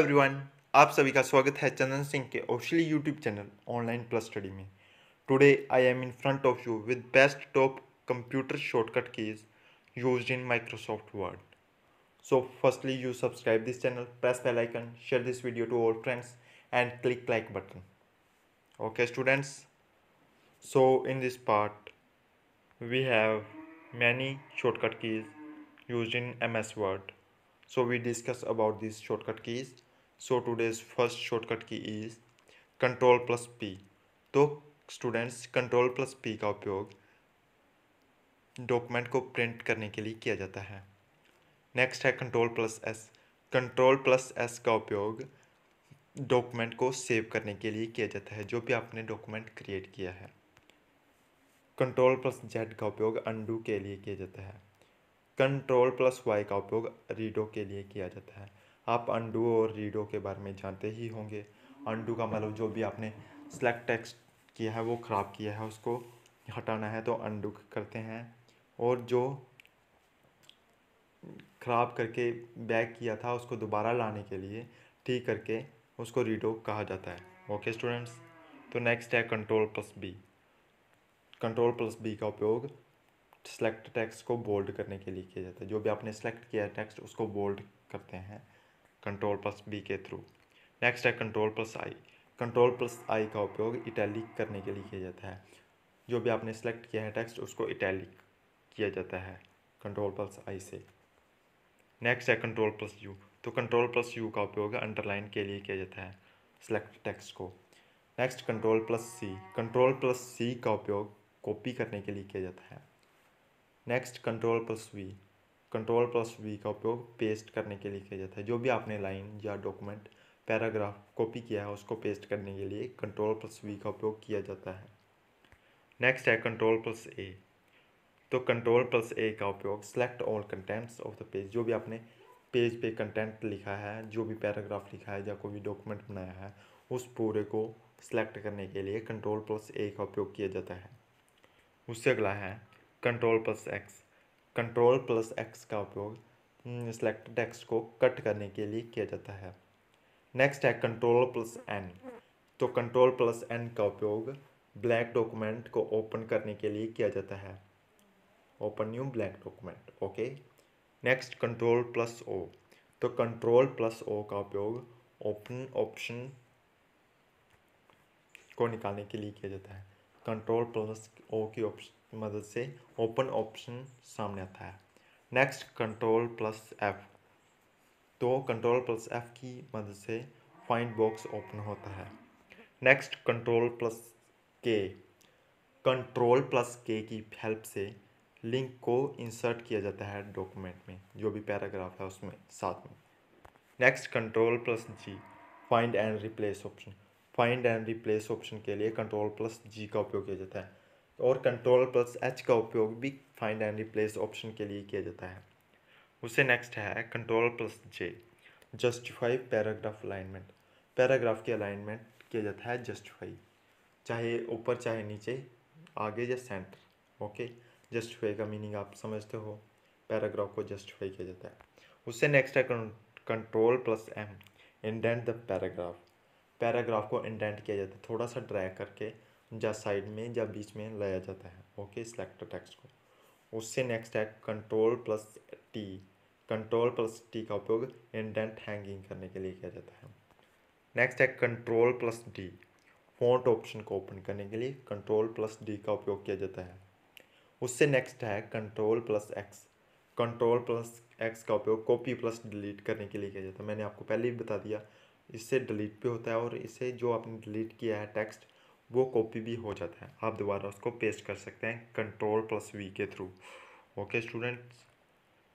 Everyone आप सभी का स्वागत है चंदन सिंह के officially YouTube channel online plus study में today I am in front of you with best top computer shortcut keys use in Microsoft Word so firstly you subscribe this channel press bell icon share this video to all friends and click like button okay students so in this part we have many shortcut keys use in M S Word so we discuss about this shortcut keys so today's first shortcut key is control plus P तो students control plus P का उपयोग document को print करने के लिए किया जाता है नेक्स्ट है control plus S control plus S का उपयोग डॉक्यूमेंट को सेव करने के लिए किया जाता है जो भी आपने डॉक्यूमेंट क्रिएट किया है कंट्रोल प्लस जेड का उपयोग अंडू के लिए किया जाता है कंट्रोल प्लस वाई का उपयोग रीडो के लिए किया जाता है आप अंडू और रीडो के बारे में जानते ही होंगे अंडू का मतलब जो भी आपने सेलेक्ट टेक्स्ट किया है वो ख़राब किया है उसको हटाना है तो अंडू करते हैं और जो ख़राब करके बैक किया था उसको दोबारा लाने के लिए ठीक करके उसको रीडो कहा जाता है ओके स्टूडेंट्स तो नेक्स्ट है control plus B control plus B का उपयोग सेलेक्ट टेक्स्ट को बोल्ड करने के लिए किया जाता है जो भी आपने सेलेक्ट किया है टेक्स्ट उसको बोल्ड करते हैं कंट्रोल प्लस बी के थ्रू नेक्स्ट है control plus I control plus I का उपयोग इटैलिक करने के लिए किया जाता है जो भी आपने सेलेक्ट किया है टेक्स्ट उसको इटैलिक किया जाता है कंट्रोल प्लस आई से नेक्स्ट है कंट्रोल प्लस यू तो कंट्रोल प्लस यू का उपयोग अंडरलाइन के लिए किया जाता है सेलेक्ट टेक्स्ट को next control plus C control plus C का उपयोग कॉपी करने के लिए किया जाता है next control plus V control plus V का उपयोग पेस्ट करने के लिए किया जाता है जो भी आपने लाइन या डॉक्यूमेंट पैराग्राफ कॉपी किया है उसको पेस्ट करने के लिए कंट्रोल प्लस वी का उपयोग किया जाता है नेक्स्ट है कंट्रोल प्लस ए तो कंट्रोल प्लस ए का उपयोग select all contents of the page जो भी आपने पेज पे कंटेंट लिखा है जो भी पैराग्राफ लिखा है या कोई भी डॉक्यूमेंट बनाया है उस पूरे को सिलेक्ट करने के लिए कंट्रोल प्लस ए का उपयोग किया जाता है उससे अगला है control plus X control plus X का उपयोग सिलेक्ट हम्म, टेक्स्ट को कट करने के लिए किया जाता है नेक्स्ट है कंट्रोल प्लस एन तो कंट्रोल प्लस एन का उपयोग ब्लैक डॉक्यूमेंट को ओपन करने के लिए किया जाता है open new black document okay next control plus O तो कंट्रोल प्लस ओ का उपयोग ओपन ऑप्शन को निकालने के लिए किया जाता है कंट्रोल प्लस ओ की ऑप्शन मदद से ओपन ऑप्शन सामने आता है नेक्स्ट कंट्रोल प्लस एफ तो कंट्रोल प्लस एफ की मदद से फाइंड बॉक्स ओपन होता है next control plus K control plus K की हेल्प से लिंक को इंसर्ट किया जाता है डॉक्यूमेंट में जो भी पैराग्राफ है उसमें साथ में next control plus G find and replace option find and replace option के लिए कंट्रोल प्लस जी का उपयोग किया जाता है और कंट्रोल प्लस एच का उपयोग भी फाइंड एंड रिप्लेस ऑप्शन के लिए किया जाता है उससे नेक्स्ट है control plus J justify paragraph alignment paragraph के अलाइनमेंट किया जाता है जस्टिफाई चाहे ऊपर चाहे नीचे आगे या सेंटर ओके जस्टिफाई का मीनिंग आप समझते हो पैराग्राफ को जस्टिफाई किया जाता है उससे नेक्स्ट है control plus M indent the paragraph paragraph को इंडेंट किया जाता है थोड़ा सा ड्रैग करके या साइड में या बीच में लाया जाता है ओके सिलेक्टर टेक्स्ट को उससे नेक्स्ट है control plus T control plus T का उपयोग इंडेंट हैंगिंग करने के लिए किया जाता है नेक्स्ट है control plus D font option को ओपन करने के लिए कंट्रोल प्लस डी का उपयोग किया जाता है उससे नेक्स्ट है control plus X control plus X का उपयोग कॉपी प्लस डिलीट करने के लिए किया जाता है मैंने आपको पहले ही बता दिया इससे डिलीट भी होता है और इसे जो आपने डिलीट किया है टेक्स्ट वो कॉपी भी हो जाता है आप दोबारा उसको पेस्ट कर सकते हैं कंट्रोल प्लस वी के थ्रू ओके स्टूडेंट्स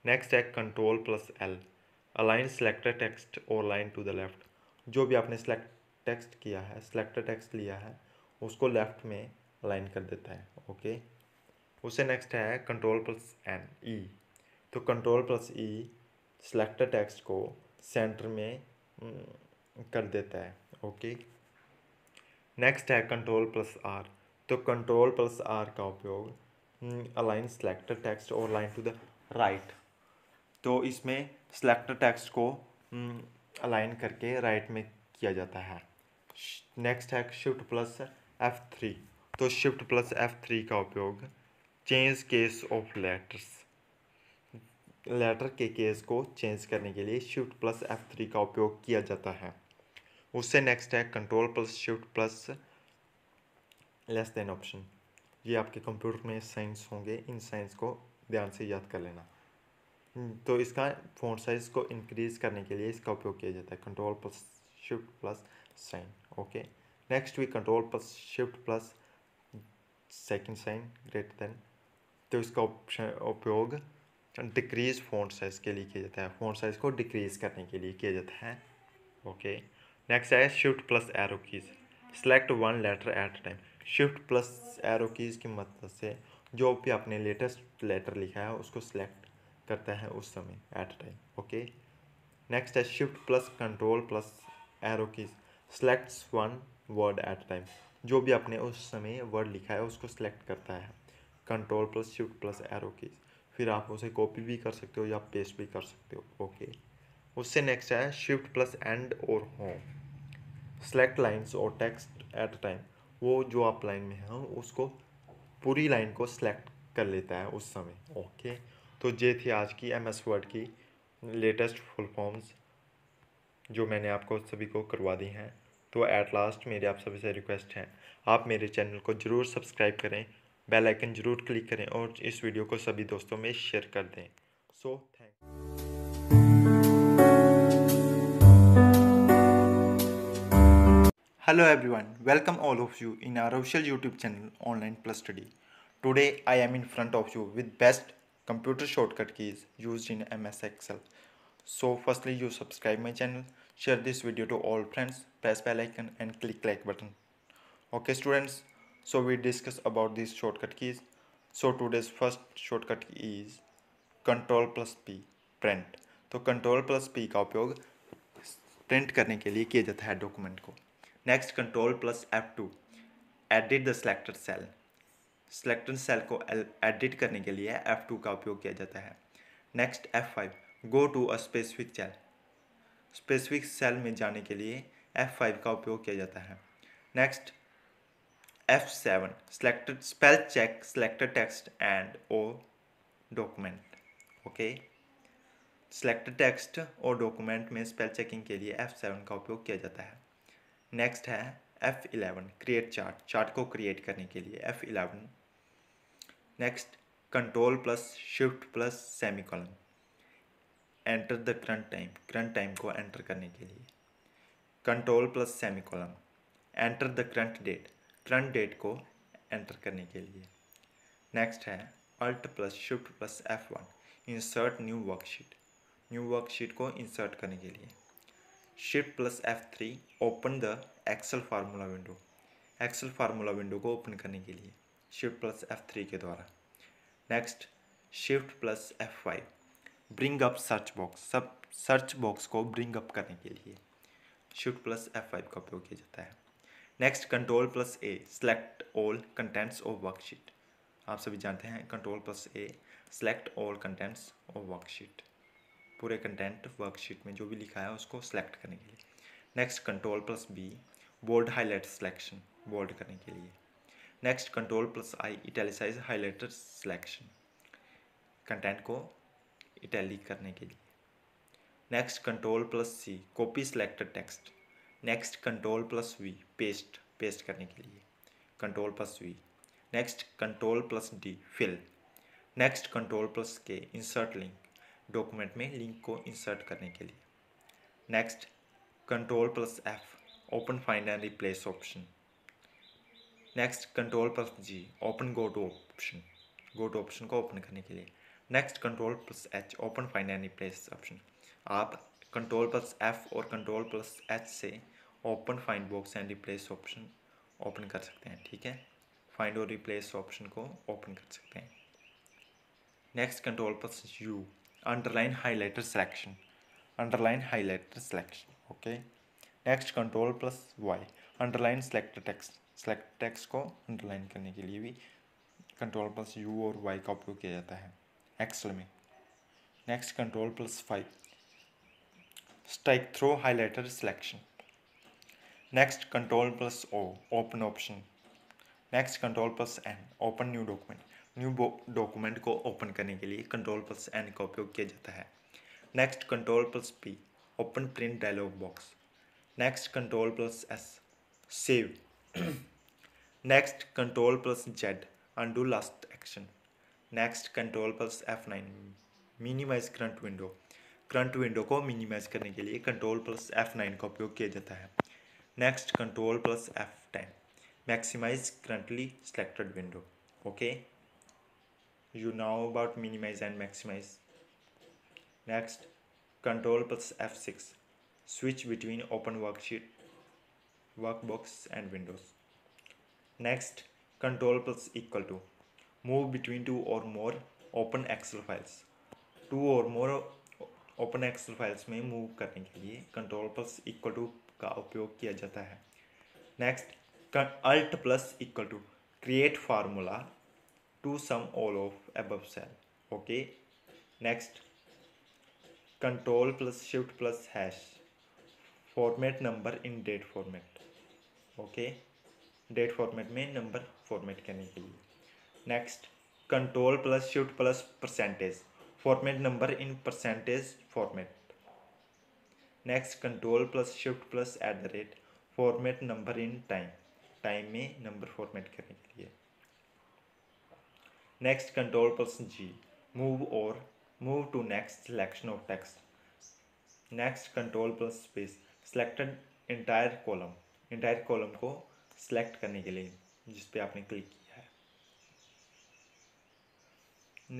नेक्स्ट है control plus L align selector text और लाइन टू द लेफ़्ट जो भी आपने सेलेक्ट टेक्स्ट किया है सेलेक्टर टेक्स्ट लिया है उसको लेफ़्ट में अलाइन कर देता है ओके उससे नेक्स्ट है कंट्रोल प्लस एन ई तो control plus E selector text को सेंटर में mm, कर देता है ओके नेक्स्ट है कंट्रोल प्लस आर तो कंट्रोल प्लस आर का उपयोग अलाइन सेलेक्टर टेक्स्ट और लाइन टू द राइट तो इसमें सेलेक्टर टेक्स्ट को अलाइन हम्म, करके राइट में किया जाता है नेक्स्ट है शिफ्ट प्लस एफ थ्री तो शिफ्ट प्लस एफ थ्री का उपयोग change case of letters letter के केस को चेंज करने के लिए शिफ्ट प्लस एफ थ्री का उपयोग किया जाता है उससे नेक्स्ट है control plus shift plus less than option ये आपके कंप्यूटर में साइंस होंगे इन साइंस को ध्यान से याद कर लेना हम्म, तो इसका फ़ॉन्ट साइज़ को इंक्रीज़ करने के लिए इसका उपयोग किया जाता है control plus shift plus sign okay next we control plus shift plus second sign greater than तो इसका ऑप्शन उपयोग डिक्रीज़ फ़ॉन्ट साइज़ के लिए किया जाता है फ़ॉन्ट साइज़ को डिक्रीज़ करने के लिए किया जाता है ओके okay. नेक्स्ट आया shift plus arrow keys select one letter at time shift plus arrow keys की मदद से जो भी आपने लेटेस्ट लेटर लिखा है उसको सेलेक्ट करता है उस समय एट टाइम ओके नेक्स्ट है shift plus control plus arrow keys selects one word at time जो भी आपने उस समय वर्ड लिखा है उसको सेलेक्ट करता है control plus shift plus arrow keys फिर आप उसे कॉपी भी कर सकते हो या पेस्ट भी कर सकते हो ओके उससे नेक्स्ट है शिफ्ट प्लस एंड और होम सेलेक्ट लाइन्स और टेक्स्ट एट अ टाइम वो जो आप लाइन में हैं उसको पूरी लाइन को सेलेक्ट कर लेता है उस समय ओके तो ये थी आज की एम एस वर्ड की लेटेस्ट फुल फॉर्म्स जो मैंने आपको सभी को करवा दी हैं तो एट लास्ट मेरी आप सभी से रिक्वेस्ट है आप मेरे चैनल को ज़रूर सब्सक्राइब करें बेल आइकन ज़रूर क्लिक करें और इस वीडियो को सभी दोस्तों में शेयर कर दें सो so, Hello everyone, welcome all of you in our official YouTube channel Online Plus Study. Today I am in front of you with best computer shortcut keys used in MS Excel. So firstly you subscribe my channel, share this video to all friends, press bell icon and click like button. Okay students, so we discuss about these shortcut keys. So today's first shortcut key is Control plus P, print. तो Control plus P का उपयोग print करने के लिए किया जाता है document को next control plus F two edit the selected cell selected cell को एडिट करने के लिए एफ टू का उपयोग किया जाता है next F five go to a specific cell specific cell में जाने के लिए एफ फाइव का उपयोग किया जाता है next F seven selected spell check selected text and or document okay selected text और डॉक्यूमेंट में स्पेल चेकिंग के लिए एफ सेवन का उपयोग किया जाता है नेक्स्ट है F eleven create chart chart को क्रिएट करने के लिए F eleven next control plus shift plus semicolon enter the current time current time को एंटर करने के लिए control plus semicolon enter the current date current date को enter करने के लिए नेक्स्ट है alt plus shift plus F one insert new worksheet new worksheet को इंसर्ट करने के लिए shift plus F three open the Excel formula window Excel formula window को ओपन करने के लिए शिफ्ट प्लस एफ थ्री के द्वारा next shift plus F five bring up search box सब सर्च बॉक्स को ब्रिंग अप करने के लिए शिफ्ट प्लस एफ फाइव का उपयोग किया जाता है next control plus A select all contents of worksheet आप सभी जानते हैं control plus A select all contents of worksheet पूरे कंटेंट वर्कशीट में जो भी लिखा है उसको सेलेक्ट करने के लिए next control plus B bold highlight selection bold करने के लिए next control plus I italicise highlighter selection content को इटैली करने के लिए next control plus C copy selected text next control plus V paste paste करने के लिए control plus V next control plus D fill next control plus K insert link document में link को insert करने के लिए next control plus F open find and replace option next control plus G open go to option go to option को open करने के लिए next control plus H open find and replace option आप control plus F और control plus H से open find box and replace option open कर सकते हैं ठीक है फाइंड और रिप्लेस ऑप्शन को ओपन कर सकते हैं next control plus U underline highlighter selection underline highlighter selection okay next control plus Y underline select text select text को अंडरलाइन करने के लिए भी कंट्रोल प्लस यू और वाई का उपयोग किया जाता है एक्सल में next control plus five strike through highlighter selection next control plus O open option next control plus N open new document new document को ओपन करने के लिए कंट्रोल प्लस एन का उपयोग किया जाता है next control plus P open print dialog box next control plus S save next control plus Z undo last action next control plus F nine minimise current window current window को minimise करने के लिए control plus F nine का उपयोग किया जाता है next control plus F ten maximise currently selected window okay you know about minimize and maximize. Next, Control plus F6. Switch between open worksheet, workbox and windows. Next, Control plus equal to. Move between two or more open Excel files. Two or more open Excel files में move करने के लिए control plus equal to का उपयोग किया जाता है next alt plus equal to create formula to sum all of above cell okay next control plus shift plus hash format number in date format okay date format में number format करने के लिए next control plus shift plus percentage format number in percentage format next control plus shift plus at the rate format number in time time में number format करने के लिए Next control plus G. Move or move to next selection of text. Next control plus space. Selected entire column. Entire column को select करने के लिए जिस पे आपने click किया है.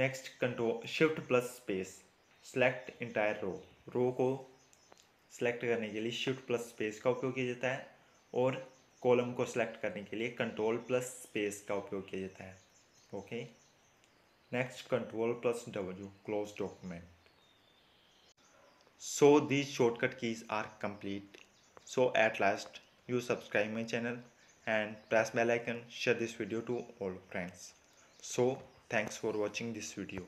Next control shift plus space. Select entire row. Row को सेलेक्ट करने के लिए शिफ्ट प्लस स्पेस का उपयोग किया जाता है और कॉलम को सेलेक्ट करने के लिए कंट्रोल प्लस स्पेस का उपयोग किया जाता है okay okay? Next control plus W close document. So these shortcut keys are complete. So at last you subscribe my channel and press bell icon share this video to all friends. So thanks for watching this video.